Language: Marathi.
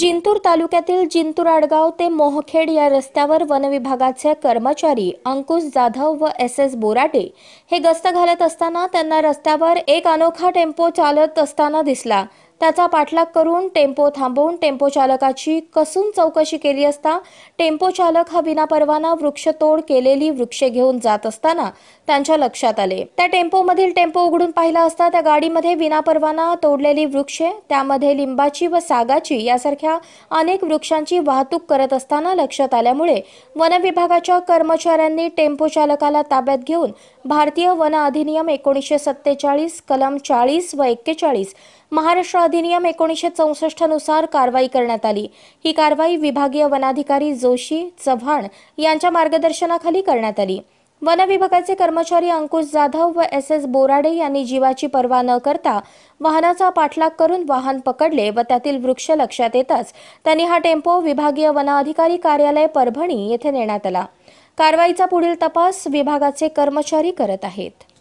जिंतूर तालुक्यातील जिंतूर आडगाव ते मोहखेड या रस्त्यावर वनविभागाचे कर्मचारी अंकुश जाधव व एस एस बोराटे हे गस्त घालत असताना त्यांना रस्त्यावर एक अनोखा टेम्पो चालत असताना दिसला त्याचा पाठलाग करून टेम्पो थांबवून टेम्पो चालकाची कसून चौकशी केली असता टेम्पो चालक हा विनापरवाना वृक्षतोड केलेली वृक्षे घेऊन जात असताना त्यांच्या लक्षात आले त्या मधील टेम्पो उघडून पाहिला असता त्या गाडीमध्ये विनापरवाना तोडलेली वृक्षे त्यामध्ये लिंबाची व सागाची यासारख्या अनेक वृक्षांची वाहतूक करत असताना लक्षात आल्यामुळे वनविभागाच्या कर्मचाऱ्यांनी टेम्पो चालकाला ताब्यात घेऊन भारतीय वन अधिनियम एकोणीसशे सत्तेचाळीस कलम चाळीस व एक्केचाळीस महाराष्ट्र अधिनियम एकोणीसशे चौसष्टनुसार कारवाई करण्यात आली ही कारवाई विभागीय वनाधिकारी जोशी चव्हाण यांच्या मार्गदर्शनाखाली करण्यात आली वन विभागाचे कर्मचारी अंकुश जाधव व एस एस बोराडे यांनी जीवाची पर्वा न करता वाहनाचा पाठलाग करून वाहन पकडले व त्यातील वृक्ष लक्षात येताच त्यांनी हा टेम्पो विभागीय वनाधिकारी कार्यालय परभणी येथे नेण्यात आला कारवाईचा पुढील तपास विभागाचे कर्मचारी करत आहेत